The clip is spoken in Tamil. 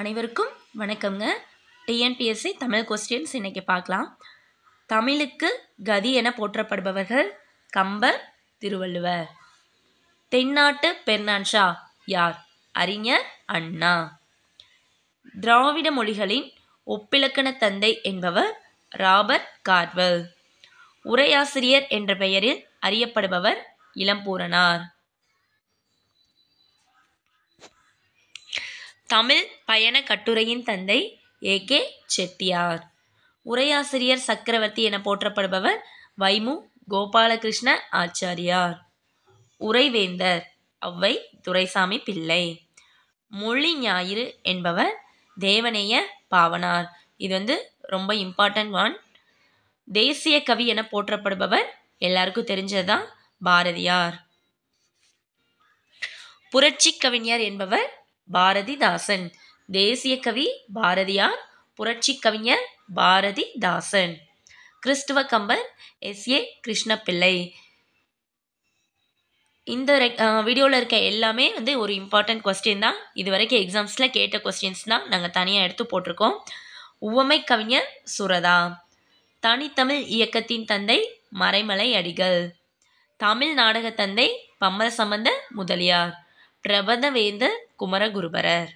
அனைவருக்கும் வணக்கங்க டிஎன்பிஎஸ்சி தமிழ் கொஸ்டின்ஸ் இன்னைக்கு பார்க்கலாம் தமிழுக்கு கதி என போற்றப்படுபவர்கள் கம்பர் திருவள்ளுவர் தென்னாட்டு பெர்னான்ஷா யார் அறிஞர் அண்ணா திராவிட மொழிகளின் ஒப்பிலக்கண தந்தை என்பவர் ராபர்ட் கார்வெல் உரையாசிரியர் என்ற பெயரில் அறியப்படுபவர் இளம்பூரனார் தமிழ் பயண கட்டுரையின் தந்தை ஏ கே செட்டியார் உரையாசிரியர் சக்கரவர்த்தி என போற்றப்படுபவர் வைமு கோபாலகிருஷ்ண ஆச்சாரியார் உரைவேந்தர் அவ்வை துரைசாமி பிள்ளை மொழி ஞாயிறு என்பவர் தேவனேய பாவனார் இது வந்து ரொம்ப இம்பார்ட்டன்ட் ஒன் தேசிய கவி என போற்றப்படுபவர் எல்லாருக்கும் தெரிஞ்சதுதான் பாரதியார் புரட்சி கவிஞர் என்பவர் பாரதிதாசன் தேசிய கவி பாரதியார் புரட்சி கவிஞர் பாரதிதாசன் கிறிஸ்துவ கம்பர் எஸ் ஏ கிருஷ்ணப்பிள்ளை இந்த வீடியோவில் இருக்க எல்லாமே வந்து ஒரு இம்பார்ட்டன்ட் கொஸ்டின் தான் இது வரைக்கும் எக்ஸாம்ஸில் கேட்ட கொஸ்டின்ஸ் தான் நாங்கள் தனியாக எடுத்து போட்டிருக்கோம் உவமை கவிஞர் சுரதா தனித்தமிழ் இயக்கத்தின் தந்தை மறைமலை அடிகள் தமிழ் நாடக தந்தை பம்மல சம்பந்த முதலியார் பிரபதவேந்த குமரகுருபரர்